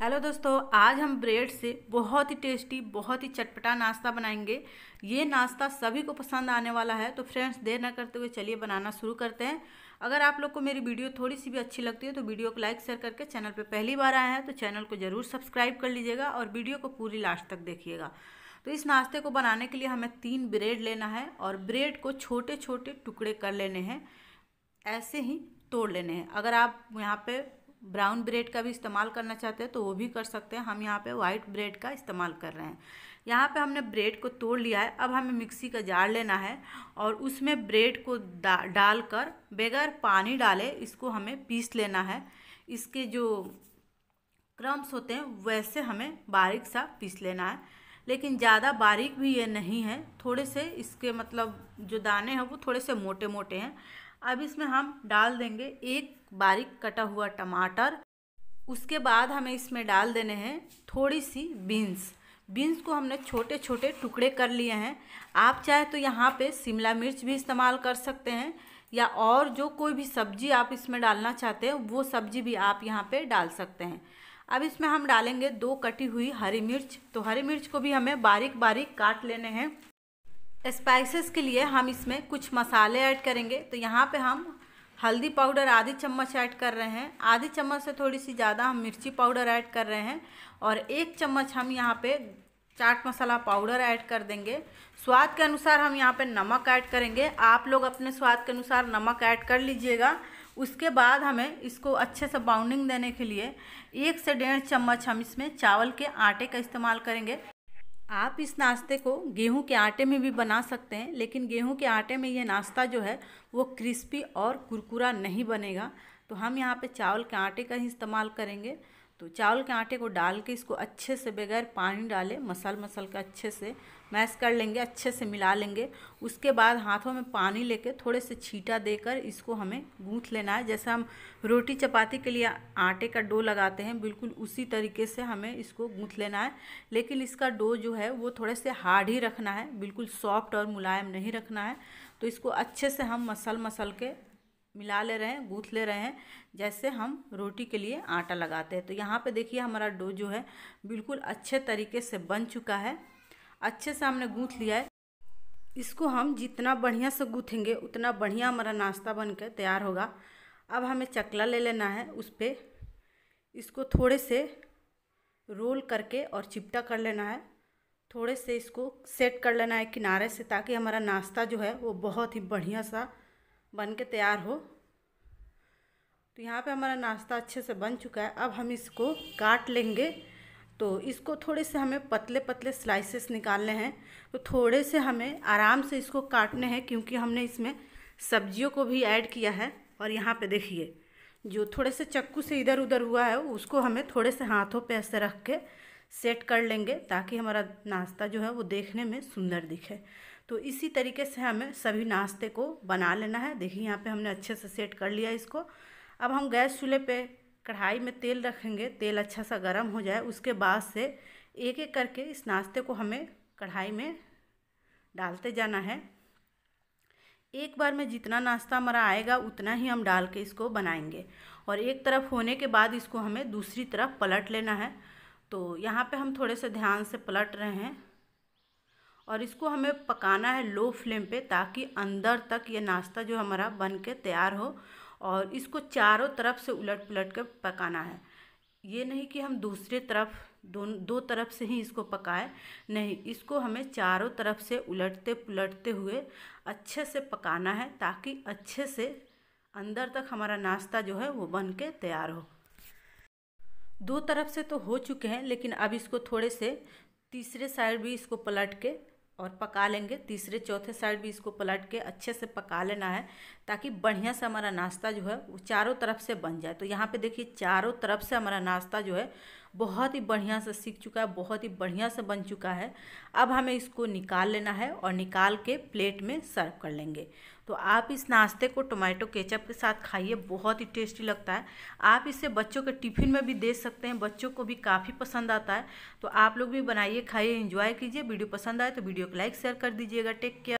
hello दोस्तों आज हम ब्रेड से बहुत ही टेस्टी बहुत ही चटपटा नाश्ता बनाएंगे ये नाश्ता सभी को पसंद आने वाला है तो फ्रेंड्स देर ना करते हुए चलिए बनाना शुरू करते हैं अगर आप लोग को मेरी वीडियो थोड़ी सी भी अच्छी लगती है तो वीडियो को लाइक शेयर करके चैनल पे पहली बार आए हैं तो चैनल को ज़रूर सब्सक्राइब कर लीजिएगा और वीडियो को पूरी लास्ट तक देखिएगा तो इस नाश्ते को बनाने के लिए हमें तीन ब्रेड लेना है और ब्रेड को छोटे छोटे टुकड़े कर लेने हैं ऐसे ही तोड़ लेने हैं अगर आप यहाँ पर ब्राउन ब्रेड का भी इस्तेमाल करना चाहते हैं तो वो भी कर सकते हैं हम यहाँ पे वाइट ब्रेड का इस्तेमाल कर रहे हैं यहाँ पे हमने ब्रेड को तोड़ लिया है अब हमें मिक्सी का जार लेना है और उसमें ब्रेड को डा, डाल कर बगैर पानी डाले इसको हमें पीस लेना है इसके जो क्रम्स होते हैं वैसे हमें बारीक सा पीस लेना है लेकिन ज़्यादा बारीक भी ये नहीं है थोड़े से इसके मतलब जो दाने हैं वो थोड़े से मोटे मोटे हैं अब इसमें हम डाल देंगे एक बारीक कटा हुआ टमाटर उसके बाद हमें इसमें डाल देने हैं थोड़ी सी बीन्स बीन्स को हमने छोटे छोटे टुकड़े कर लिए हैं आप चाहे तो यहाँ पे शिमला मिर्च भी इस्तेमाल कर सकते हैं या और जो कोई भी सब्जी आप इसमें डालना चाहते हैं वो सब्जी भी आप यहाँ पे डाल सकते हैं अब इसमें हम डालेंगे दो कटी हुई हरी मिर्च तो हरी मिर्च को भी हमें बारीक बारीक काट लेने हैं स्पाइसेस के लिए हम इसमें कुछ मसाले ऐड करेंगे तो यहाँ पे हम हल्दी पाउडर आधी चम्मच ऐड कर रहे हैं आधी चम्मच से थोड़ी सी ज़्यादा हम मिर्ची पाउडर ऐड कर रहे हैं और एक चम्मच हम यहाँ पे चाट मसाला पाउडर ऐड कर देंगे स्वाद के अनुसार हम यहाँ पे नमक ऐड करेंगे आप लोग अपने स्वाद के अनुसार नमक ऐड कर लीजिएगा उसके बाद हमें इसको अच्छे से बाउंडिंग देने के लिए एक से डेढ़ चम्मच हम इसमें चावल के आटे का इस्तेमाल करेंगे आप इस नाश्ते को गेहूं के आटे में भी बना सकते हैं लेकिन गेहूं के आटे में ये नाश्ता जो है वो क्रिस्पी और कुरकुरा नहीं बनेगा तो हम यहाँ पे चावल के आटे का ही इस्तेमाल करेंगे तो चावल के आटे को डाल के इसको अच्छे से बगैर पानी डाले मसल मसल के अच्छे से मैश कर लेंगे अच्छे से मिला लेंगे उसके बाद हाथों में पानी लेके थोड़े से छीटा देकर इसको हमें गूँथ लेना है जैसे हम रोटी चपाती के लिए आटे का डो लगाते हैं बिल्कुल उसी तरीके से हमें इसको गूँथ लेना है लेकिन इसका डो जो है वो थोड़े से हार्ड ही रखना है बिल्कुल सॉफ्ट और मुलायम नहीं रखना है तो इसको अच्छे से हम मसल मसल के मिला ले रहे हैं गूँथ ले रहे हैं जैसे हम रोटी के लिए आटा लगाते हैं तो यहाँ पे देखिए हमारा डो जो है बिल्कुल अच्छे तरीके से बन चुका है अच्छे से हमने गूँथ लिया है इसको हम जितना बढ़िया से गूँथेंगे उतना बढ़िया हमारा नाश्ता बन तैयार होगा अब हमें चकला ले लेना है उस पर इसको थोड़े से रोल करके और चिपटा कर लेना है थोड़े से इसको सेट कर लेना है किनारे से ताकि हमारा नाश्ता जो है वो बहुत ही बढ़िया सा बन के तैयार हो तो यहाँ पे हमारा नाश्ता अच्छे से बन चुका है अब हम इसको काट लेंगे तो इसको थोड़े से हमें पतले पतले स्लाइसेस निकालने हैं तो थोड़े से हमें आराम से इसको काटने हैं क्योंकि हमने इसमें सब्जियों को भी ऐड किया है और यहाँ पे देखिए जो थोड़े से चक्कू से इधर उधर हुआ है उसको हमें थोड़े से हाथों पे ऐसे रख के सेट कर लेंगे ताकि हमारा नाश्ता जो है वो देखने में सुंदर दिखे तो इसी तरीके से हमें सभी नाश्ते को बना लेना है देखिए यहाँ पे हमने अच्छे से सेट कर लिया इसको अब हम गैस चूल्हे पे कढ़ाई में तेल रखेंगे तेल अच्छा सा गर्म हो जाए उसके बाद से एक एक करके इस नाश्ते को हमें कढ़ाई में डालते जाना है एक बार में जितना नाश्ता हमारा आएगा उतना ही हम डाल के इसको बनाएंगे और एक तरफ होने के बाद इसको हमें दूसरी तरफ पलट लेना है तो यहाँ पे हम थोड़े से ध्यान से पलट रहे हैं और इसको हमें पकाना है लो फ्लेम पे ताकि अंदर तक ये नाश्ता जो हमारा बन के तैयार हो और इसको चारों तरफ से उलट पलट कर पकाना है ये नहीं कि हम दूसरे तरफ दो दो तरफ से ही इसको पकाए नहीं इसको हमें चारों तरफ से उलटते पुलटते हुए अच्छे से पकाना है ताकि अच्छे से अंदर तक हमारा नाश्ता जो है वो बन के तैयार हो दो तरफ से तो हो चुके हैं लेकिन अब इसको थोड़े से तीसरे साइड भी इसको पलट के और पका लेंगे तीसरे चौथे साइड भी इसको पलट के अच्छे से पका लेना है ताकि बढ़िया से हमारा नाश्ता जो है वो चारों तरफ से बन जाए तो यहाँ पे देखिए चारों तरफ से हमारा नाश्ता जो है बहुत ही बढ़िया से सीख चुका है बहुत ही बढ़िया से बन चुका है अब हमें इसको निकाल लेना है और निकाल के प्लेट में सर्व कर लेंगे तो आप इस नाश्ते को टोमेटो केचप के साथ खाइए बहुत ही टेस्टी लगता है आप इसे बच्चों के टिफिन में भी दे सकते हैं बच्चों को भी काफ़ी पसंद आता है तो आप लोग भी बनाइए खाइए इंजॉय कीजिए वीडियो पसंद आए तो वीडियो को लाइक शेयर कर दीजिएगा टेक केयर